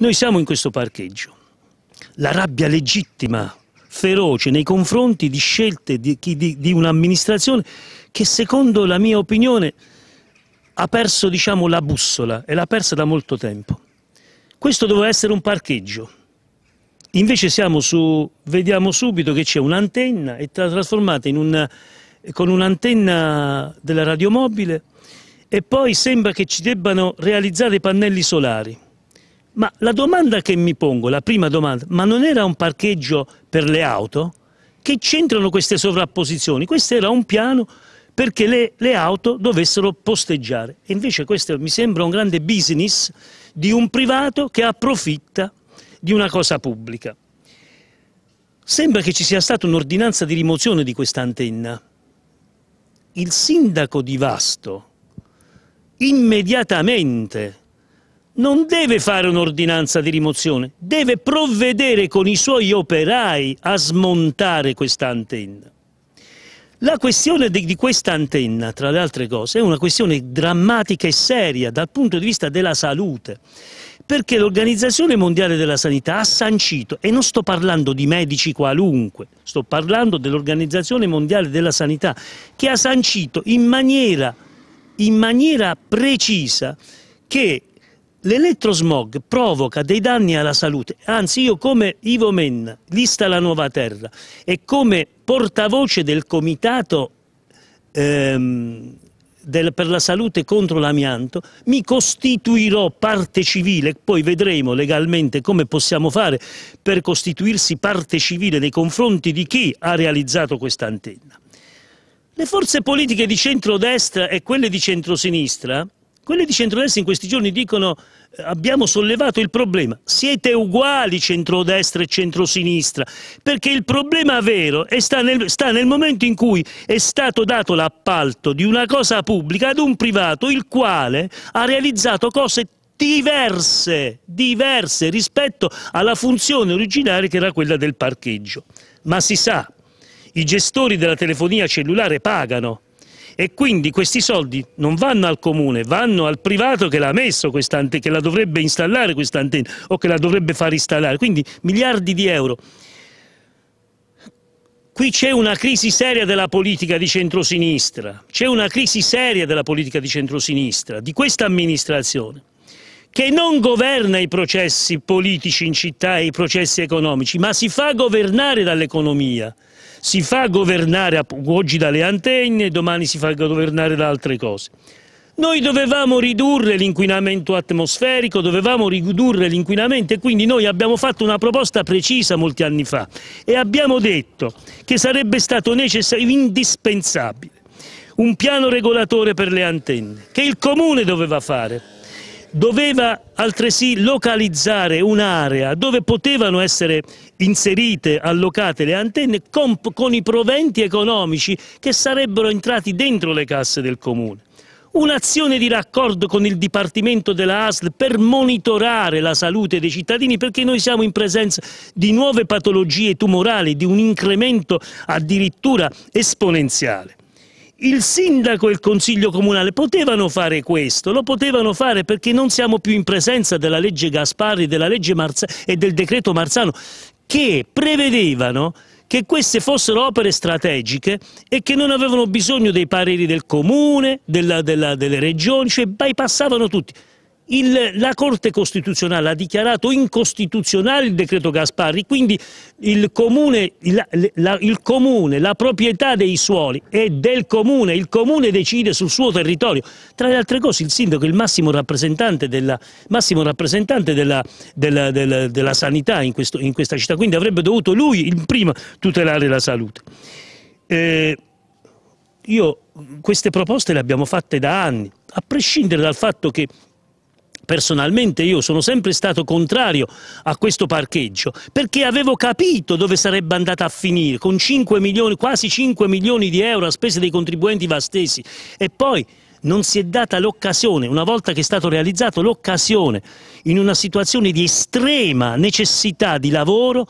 Noi siamo in questo parcheggio. La rabbia legittima, feroce nei confronti di scelte di, di, di un'amministrazione che secondo la mia opinione ha perso diciamo, la bussola e l'ha persa da molto tempo. Questo doveva essere un parcheggio. Invece siamo su, vediamo subito che c'è un'antenna e trasformata una, con un'antenna della radiomobile e poi sembra che ci debbano realizzare pannelli solari. Ma la domanda che mi pongo, la prima domanda, ma non era un parcheggio per le auto? Che c'entrano queste sovrapposizioni? Questo era un piano perché le, le, auto dovessero posteggiare. E invece questo mi sembra un grande business di un privato che approfitta di una cosa pubblica. Sembra che ci sia stata un'ordinanza di rimozione di questa antenna. Il sindaco di Vasto immediatamente non deve fare un'ordinanza di rimozione, deve provvedere con i suoi operai a smontare questa antenna. La questione di, di, questa antenna, tra le altre cose, è una questione drammatica e seria dal punto di vista della salute, perché l'Organizzazione Mondiale della Sanità ha sancito, e non sto parlando di medici qualunque, sto parlando dell'Organizzazione Mondiale della Sanità, che ha sancito in maniera, in maniera precisa che L'elettrosmog provoca dei danni alla salute, anzi io come Ivo Menna, lista La Nuova Terra, e come portavoce del comitato ehm, del, per la salute contro l'amianto, mi costituirò parte civile, poi vedremo legalmente come possiamo fare per costituirsi parte civile nei confronti di chi ha realizzato questa antenna. Le forze politiche di centrodestra e quelle di centrosinistra quelli di centrodestra in questi giorni dicono eh, abbiamo sollevato il problema. Siete uguali centrodestra e centrosinistra, perché il problema vero sta nel, sta nel momento in cui è stato dato l'appalto di una cosa pubblica ad un privato il quale ha realizzato cose diverse, diverse rispetto alla funzione originaria che era quella del parcheggio. Ma si sa, i gestori della telefonia cellulare pagano e quindi questi soldi non vanno al comune, vanno al privato che l'ha messo questa antenna, che la dovrebbe installare questa antenna o che la dovrebbe far installare, quindi miliardi di euro. Qui c'è una crisi seria della politica di centrosinistra, c'è una crisi seria della politica di centrosinistra, di questa amministrazione, che non governa i processi politici in città e i processi economici, ma si fa governare dall'economia si fa governare oggi dalle antenne, domani si fa governare da altre cose. Noi dovevamo ridurre l'inquinamento atmosferico, dovevamo ridurre l'inquinamento e quindi noi abbiamo fatto una proposta precisa molti anni fa e abbiamo detto che sarebbe stato necessario, indispensabile, un piano regolatore per le antenne che il comune doveva fare. Doveva altresì localizzare un'area dove potevano essere inserite, allocate le antenne con, con i proventi economici che sarebbero entrati dentro le casse del comune un'azione di raccordo con il Dipartimento della ASL per monitorare la salute dei cittadini perché noi siamo in presenza di nuove patologie tumorali, di un incremento addirittura esponenziale. Il sindaco e il consiglio comunale potevano fare questo, lo potevano fare perché non siamo più in presenza della legge Gasparri, della legge Marza e del decreto Marzano che prevedevano che queste fossero opere strategiche e che non avevano bisogno dei pareri del comune, della, della, delle regioni, cioè bypassavano tutti. Il, la Corte Costituzionale ha dichiarato incostituzionale il decreto Gasparri, quindi il comune, il, la, il comune, la, proprietà dei suoli è del comune, il comune decide sul suo territorio. Tra le altre cose il sindaco è il massimo rappresentante della, massimo rappresentante della, della, della sanità in, questo, in, questa città, quindi avrebbe dovuto lui in prima tutelare la salute. Eh, io queste proposte le abbiamo fatte da anni, a prescindere dal fatto che Personalmente io sono sempre stato contrario a questo parcheggio perché avevo capito dove sarebbe andata a finire con 5 milioni, quasi 5 milioni di euro a spese dei contribuenti vastesi e poi non si è data l'occasione, una volta che è stato realizzato l'occasione, in una situazione di estrema necessità di lavoro,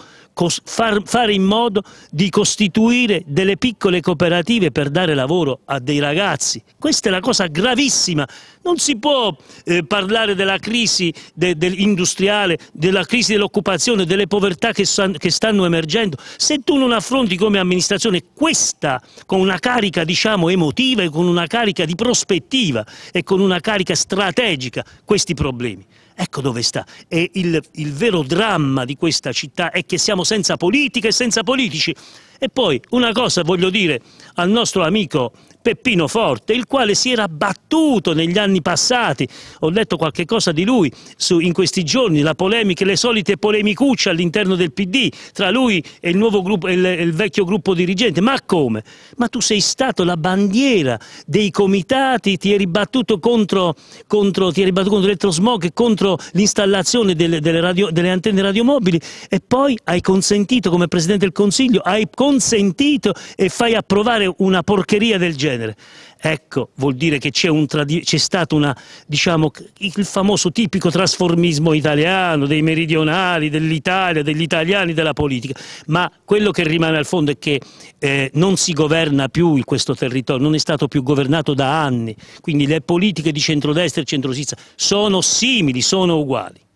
far, fare in modo di costituire delle piccole cooperative per dare lavoro a dei ragazzi. Questa è la cosa gravissima. Non si può eh, parlare della crisi de, de industriale, della crisi dell'occupazione, delle povertà che, san, che, stanno emergendo, se tu non affronti come amministrazione questa con una carica diciamo, emotiva e con una carica di prospettiva e con una carica strategica questi problemi. Ecco dove sta. E il, il vero dramma di questa città è che siamo senza politica e senza politici. E poi una cosa voglio dire al nostro amico Peppino Forte, il quale si era battuto negli anni passati, ho letto qualche cosa di lui su, in questi giorni, polemica, le solite polemicucce all'interno del PD, tra lui e il, gruppo, il, il vecchio gruppo dirigente, ma come? Ma tu sei stato la bandiera dei comitati, ti eri battuto contro, contro, contro l'elettrosmog, contro l'installazione delle, delle, delle, antenne radiomobili e poi hai consentito come Presidente del Consiglio, hai consentito consentito e fai approvare una porcheria del genere. Ecco, vuol dire che c'è, stato una, diciamo, il famoso tipico trasformismo italiano, dei meridionali, dell'Italia, degli italiani, della politica, ma quello che rimane al fondo è che eh, non si governa più questo territorio, non è stato più governato da anni, quindi le politiche di centrodestra e centrosinistra sono simili, sono uguali.